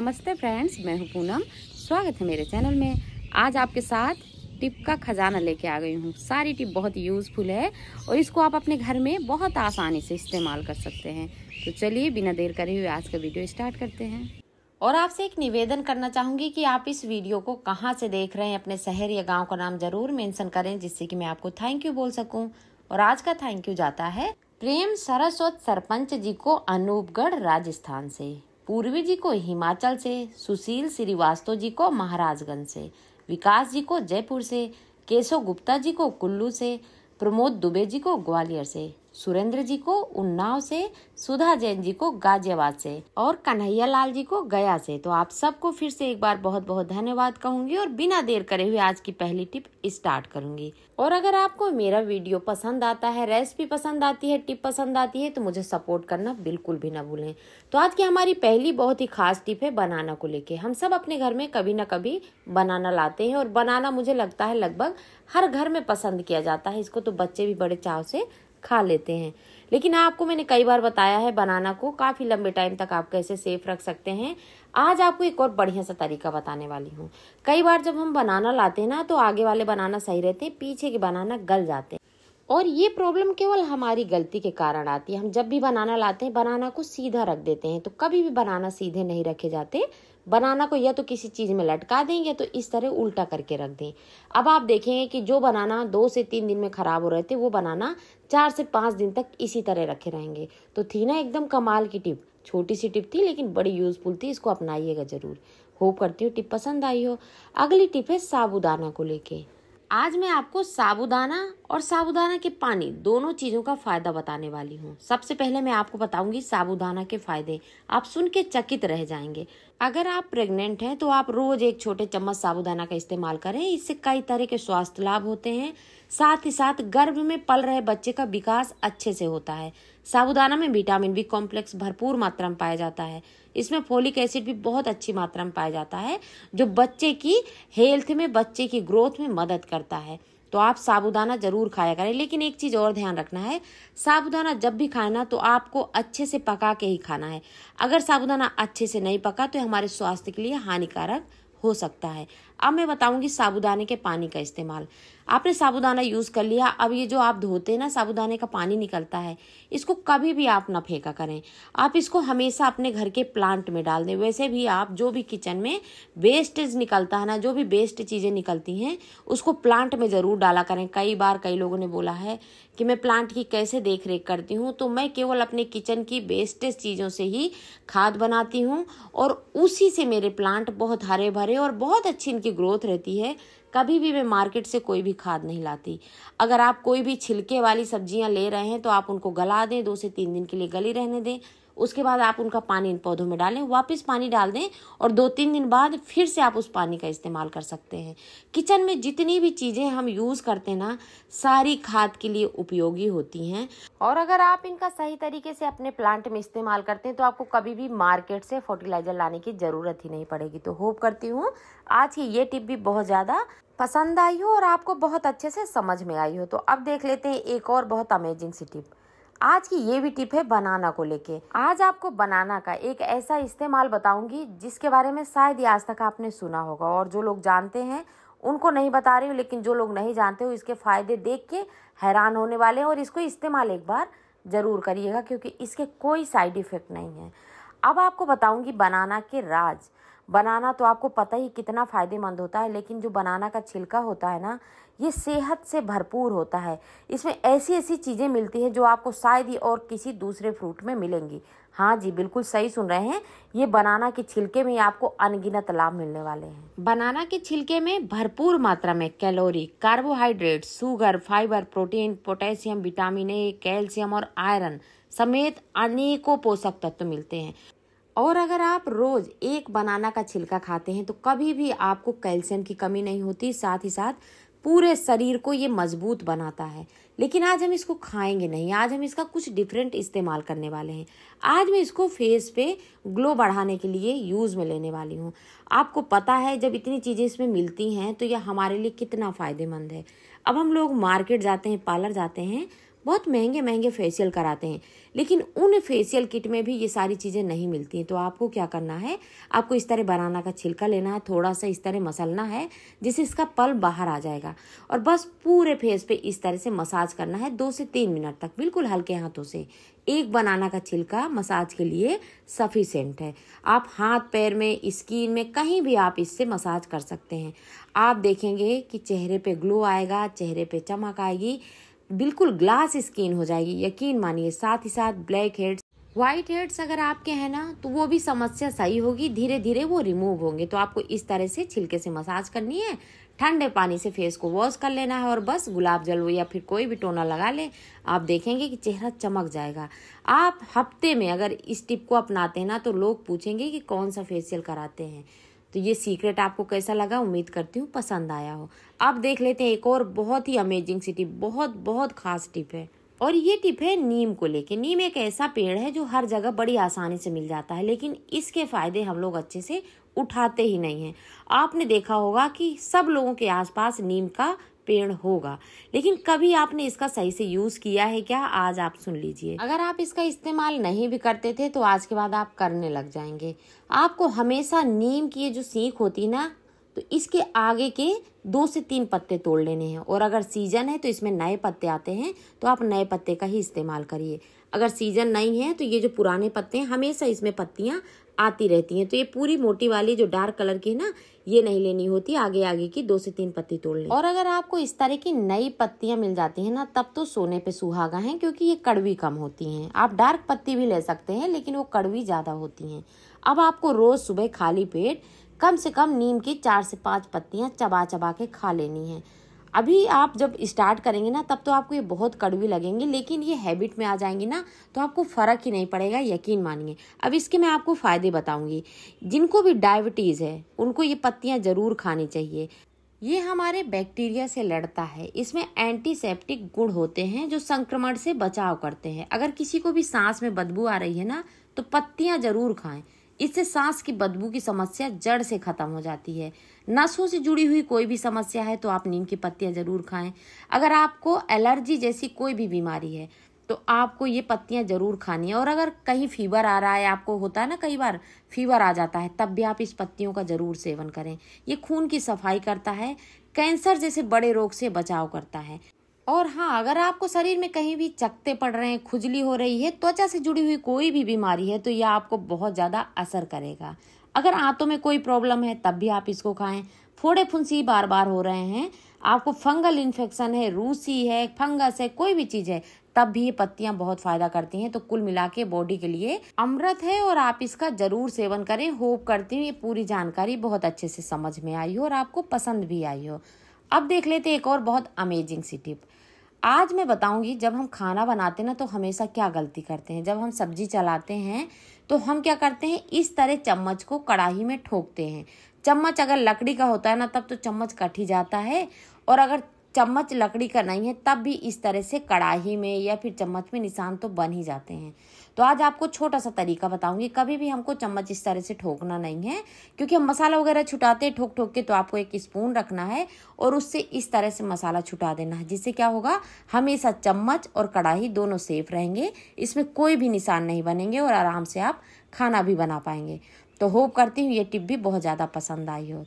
नमस्ते फ्रेंड्स मैं हूं पूनम स्वागत है मेरे चैनल में आज आपके साथ टिप का खजाना लेके आ गई हूं सारी टिप बहुत यूज़फुल है और इसको आप अपने घर में बहुत आसानी से इस्तेमाल कर सकते हैं तो चलिए बिना देर करे हुए आज का वीडियो स्टार्ट करते हैं और आपसे एक निवेदन करना चाहूंगी कि आप इस वीडियो को कहाँ से देख रहे हैं अपने शहर या गाँव का नाम ज़रूर मैंशन करें जिससे कि मैं आपको थैंक यू बोल सकूँ और आज का थैंक यू जाता है प्रेम सरस्वत सरपंच जी को अनूपगढ़ राजस्थान से पूर्वी जी को हिमाचल से सुशील श्रीवास्तव जी को महाराजगंज से विकास जी को जयपुर से केशव गुप्ता जी को कुल्लू से प्रमोद दुबे जी को ग्वालियर से सुरेंद्र जी को उन्नाव से सुधा जैन जी को गाजियाबाद से और कन्हैया लाल जी को गया से तो आप सबको फिर से एक बार बहुत बहुत धन्यवाद कहूंगी और बिना देर करे हुए आज की पहली टिप स्टार्ट करूंगी और अगर आपको मेरा वीडियो पसंद आता है रेसिपी पसंद आती है टिप पसंद आती है तो मुझे सपोर्ट करना बिल्कुल भी ना भूलें तो आज की हमारी पहली बहुत ही खास टिप है बनाना को लेके हम सब अपने घर में कभी ना कभी बनाना लाते हैं और बनाना मुझे लगता है लगभग हर घर में पसंद किया जाता है इसको तो बच्चे भी बड़े चाव से खा लेते हैं लेकिन हाँ, आपको मैंने कई बार बताया है बनाना को काफ़ी लंबे टाइम तक आप कैसे सेफ रख सकते हैं आज आपको एक और बढ़िया सा तरीका बताने वाली हूँ कई बार जब हम बनाना लाते हैं ना तो आगे वाले बनाना सही रहते हैं पीछे के बनाना गल जाते हैं और ये प्रॉब्लम केवल हमारी गलती के कारण आती है हम जब भी बनाना लाते हैं बनाना को सीधा रख देते हैं तो कभी भी बनाना सीधे नहीं रखे जाते बनाना को या तो किसी चीज़ में लटका दें या तो इस तरह उल्टा करके रख दें अब आप देखेंगे कि जो बनाना दो से तीन दिन में ख़राब हो रहे थे वो बनाना चार से पाँच दिन तक इसी तरह रखे रहेंगे तो थी ना एकदम कमाल की टिप छोटी सी टिप थी लेकिन बड़ी यूज़फुल थी इसको अपनाइएगा ज़रूर होप करती हूँ टिप पसंद आई हो अगली टिप है साबुदाना को लेके आज मैं आपको साबुदाना और साबुदाना के पानी दोनों चीज़ों का फ़ायदा बताने वाली हूँ सबसे पहले मैं आपको बताऊंगी साबुदाना के फ़ायदे आप सुन के चकित रह जाएंगे अगर आप प्रेग्नेंट हैं तो आप रोज़ एक छोटे चम्मच साबुदाना का इस्तेमाल करें इससे कई तरह के स्वास्थ्य लाभ होते हैं साथ ही साथ गर्भ में पल रहे बच्चे का विकास अच्छे से होता है साबुदाना में विटामिन बी कॉम्प्लेक्स भरपूर मात्रा में पाया जाता है इसमें फोलिक एसिड भी बहुत अच्छी मात्रा में पाया जाता है जो बच्चे की हेल्थ में बच्चे की ग्रोथ में मदद करता है तो आप साबुदाना जरूर खाया करें लेकिन एक चीज़ और ध्यान रखना है साबुदाना जब भी खाना तो आपको अच्छे से पका के ही खाना है अगर साबुदाना अच्छे से नहीं पका तो हमारे स्वास्थ्य के लिए हानिकारक हो सकता है अब मैं बताऊंगी साबुदाने के पानी का इस्तेमाल आपने साबुदाना यूज़ कर लिया अब ये जो आप धोते हैं ना साबुदाने का पानी निकलता है इसको कभी भी आप ना फेंका करें आप इसको हमेशा अपने घर के प्लांट में डाल दें वैसे भी आप जो भी किचन में वेस्टेज निकलता है ना जो भी वेस्ट चीज़ें निकलती हैं उसको प्लांट में ज़रूर डाला करें कई बार कई लोगों ने बोला है कि मैं प्लांट की कैसे देख रेख करती हूँ तो मैं केवल अपने किचन की वेस्टेज चीज़ों से ही खाद बनाती हूँ और उसी से मेरे प्लांट बहुत हरे भरे और बहुत अच्छी इनकी की ग्रोथ रहती है कभी भी मैं मार्केट से कोई भी खाद नहीं लाती अगर आप कोई भी छिलके वाली सब्जियां ले रहे हैं तो आप उनको गला दें दो से तीन दिन के लिए गली रहने दें उसके बाद आप उनका पानी इन पौधों में डालें वापस पानी डाल दें और दो तीन दिन बाद फिर से आप उस पानी का इस्तेमाल कर सकते हैं किचन में जितनी भी चीज़ें हम यूज़ करते हैं ना सारी खाद के लिए उपयोगी होती हैं और अगर आप इनका सही तरीके से अपने प्लांट में इस्तेमाल करते हैं तो आपको कभी भी मार्केट से फर्टिलाइज़र लाने की ज़रूरत ही नहीं पड़ेगी तो होप करती हूँ आज की ये टिप भी बहुत ज़्यादा पसंद आई हो और आपको बहुत अच्छे से समझ में आई हो तो अब देख लेते हैं एक और बहुत अमेजिंग सी टिप आज की ये भी टिप है बनाना को लेके आज आपको बनाना का एक ऐसा इस्तेमाल बताऊंगी जिसके बारे में शायद ही आज तक आपने सुना होगा और जो लोग जानते हैं उनको नहीं बता रही हूँ लेकिन जो लोग नहीं जानते हो इसके फ़ायदे देख के हैरान होने वाले हैं और इसको इस्तेमाल एक बार ज़रूर करिएगा क्योंकि इसके कोई साइड इफ़ेक्ट नहीं है अब आपको बताऊंगी बनाना के राज बनाना तो आपको पता ही कितना फ़ायदेमंद होता है लेकिन जो बनाना का छिलका होता है ना ये सेहत से भरपूर होता है इसमें ऐसी ऐसी चीज़ें मिलती हैं जो आपको शायद ही और किसी दूसरे फ्रूट में मिलेंगी हाँ जी बिल्कुल सही सुन रहे हैं ये बनाना के छिलके में आपको अनगिनत लाभ मिलने वाले हैं बनाना के छिलके में भरपूर मात्रा में calorie carbohydrate sugar fibre protein potassium vitamin A calcium और आयरन समेत अनेकों पोषक तत्व तो मिलते हैं और अगर आप रोज़ एक बनाना का छिलका खाते हैं तो कभी भी आपको कैल्शियम की कमी नहीं होती साथ ही साथ पूरे शरीर को ये मजबूत बनाता है लेकिन आज हम इसको खाएंगे नहीं आज हम इसका कुछ डिफरेंट इस्तेमाल करने वाले हैं आज मैं इसको फेस पे ग्लो बढ़ाने के लिए यूज़ में लेने वाली हूँ आपको पता है जब इतनी चीज़ें इसमें मिलती हैं तो यह हमारे लिए कितना फ़ायदेमंद है अब हम लोग मार्केट जाते हैं पार्लर जाते हैं बहुत महंगे महंगे फेशियल कराते हैं लेकिन उन फेशियल किट में भी ये सारी चीज़ें नहीं मिलती हैं तो आपको क्या करना है आपको इस तरह बनाना का छिलका लेना है थोड़ा सा इस तरह मसलना है जिससे इसका पल बाहर आ जाएगा और बस पूरे फेस पे इस तरह से मसाज करना है दो से तीन मिनट तक बिल्कुल हल्के हाथों से एक बनाना का छिलका मसाज के लिए सफिशेंट है आप हाथ पैर में स्किन में कहीं भी आप इससे मसाज कर सकते हैं आप देखेंगे कि चेहरे पे ग्लो आएगा चेहरे पे चमक आएगी बिल्कुल ग्लास स्किन हो जाएगी यकीन मानिए साथ ही साथ ब्लैक हेड्स व्हाइट हेड्स अगर आपके हैं ना तो वो भी समस्या सही होगी धीरे धीरे वो रिमूव होंगे तो आपको इस तरह से छिलके से मसाज करनी है ठंडे पानी से फेस को वॉश कर लेना है और बस गुलाब जल या फिर कोई भी टोना लगा लें आप देखेंगे कि चेहरा चमक जाएगा आप हफ्ते में अगर इस टिप को अपनाते हैं ना तो लोग पूछेंगे कि कौन सा फेसियल कराते हैं तो ये सीक्रेट आपको कैसा लगा उम्मीद करती हूँ पसंद आया हो अब देख लेते हैं एक और बहुत ही अमेजिंग सी टिप बहुत बहुत खास टिप है और ये टिप है नीम को लेके नीम एक ऐसा पेड़ है जो हर जगह बड़ी आसानी से मिल जाता है लेकिन इसके फायदे हम लोग अच्छे से उठाते ही नहीं हैं आपने देखा होगा कि सब लोगों के आसपास नीम का पेड़ होगा लेकिन कभी आपने इसका सही से यूज किया है क्या आज आप सुन लीजिए अगर आप इसका इस्तेमाल नहीं भी करते थे तो आज के बाद आप करने लग जाएंगे आपको हमेशा नीम की ये जो सीख होती ना तो इसके आगे के दो से तीन पत्ते तोड़ लेने हैं और अगर सीजन है तो इसमें नए पत्ते आते हैं तो आप नए पत्ते का ही इस्तेमाल करिए अगर सीजन नहीं है तो ये जो पुराने पत्ते हैं हमेशा इसमें पत्तियां आती रहती हैं तो ये पूरी मोटी वाली जो डार्क कलर की है ना ये नहीं लेनी होती आगे आगे की दो से तीन पत्ती तोड़ ले और अगर आपको इस तरह की नई पत्तियां मिल जाती हैं ना तब तो सोने पे सुहागा है क्योंकि ये कड़वी कम होती हैं आप डार्क पत्ती भी ले सकते हैं लेकिन वो कड़वी ज़्यादा होती हैं अब आपको रोज़ सुबह खाली पेट कम से कम नीम की चार से पाँच पत्तियाँ चबा चबा के खा लेनी है अभी आप जब स्टार्ट करेंगे ना तब तो आपको ये बहुत कड़वी लगेंगे लेकिन ये हैबिट में आ जाएंगी ना तो आपको फ़र्क ही नहीं पड़ेगा यकीन मानिए अब इसके मैं आपको फ़ायदे बताऊंगी जिनको भी डायबिटीज़ है उनको ये पत्तियाँ ज़रूर खानी चाहिए ये हमारे बैक्टीरिया से लड़ता है इसमें एंटीसेप्टिक गुण होते हैं जो संक्रमण से बचाव करते हैं अगर किसी को भी सांस में बदबू आ रही है ना तो पत्तियाँ ज़रूर खाएं इससे सांस की बदबू की समस्या जड़ से ख़त्म हो जाती है नसों से जुड़ी हुई कोई भी समस्या है तो आप नीम की पत्तियाँ ज़रूर खाएं अगर आपको एलर्जी जैसी कोई भी बीमारी है तो आपको ये पत्तियाँ ज़रूर खानी है और अगर कहीं फीवर आ रहा है आपको होता है ना कई बार फीवर आ जाता है तब भी आप इस पत्तियों का ज़रूर सेवन करें ये खून की सफाई करता है कैंसर जैसे बड़े रोग से बचाव करता है और हाँ अगर आपको शरीर में कहीं भी चकते पड़ रहे हैं खुजली हो रही है त्वचा से जुड़ी हुई कोई भी बीमारी है तो यह आपको बहुत ज़्यादा असर करेगा अगर आंतों में कोई प्रॉब्लम है तब भी आप इसको खाएं फोड़े फुंसी बार बार हो रहे हैं आपको फंगल इन्फेक्शन है रूसी है फंगस है कोई भी चीज़ है तब भी ये पत्तियां बहुत फायदा करती हैं तो कुल मिला के बॉडी के लिए अमृत है और आप इसका जरूर सेवन करें होप करती हूँ ये पूरी जानकारी बहुत अच्छे से समझ में आई हो और आपको पसंद भी आई हो अब देख लेते एक और बहुत अमेजिंग सी टिप आज मैं बताऊंगी जब हम खाना बनाते ना तो हमेशा क्या गलती करते हैं जब हम सब्जी चलाते हैं तो हम क्या करते हैं इस तरह चम्मच को कढ़ाही में ठोकते हैं चम्मच अगर लकड़ी का होता है ना तब तो चम्मच कट ही जाता है और अगर चम्मच लकड़ी का नहीं है तब भी इस तरह से कड़ाही में या फिर चम्मच में निशान तो बन ही जाते हैं तो आज आपको छोटा सा तरीका बताऊंगी कभी भी हमको चम्मच इस तरह से ठोकना नहीं है क्योंकि हम मसाला वगैरह छुटाते ठोक ठोक के तो आपको एक स्पून रखना है और उससे इस तरह से मसाला छुटा देना है जिससे क्या होगा हमेशा चम्मच और कढ़ाई दोनों सेफ रहेंगे इसमें कोई भी निशान नहीं बनेंगे और आराम से आप खाना भी बना पाएंगे तो होप करती हूँ ये टिप भी बहुत ज़्यादा पसंद आई हो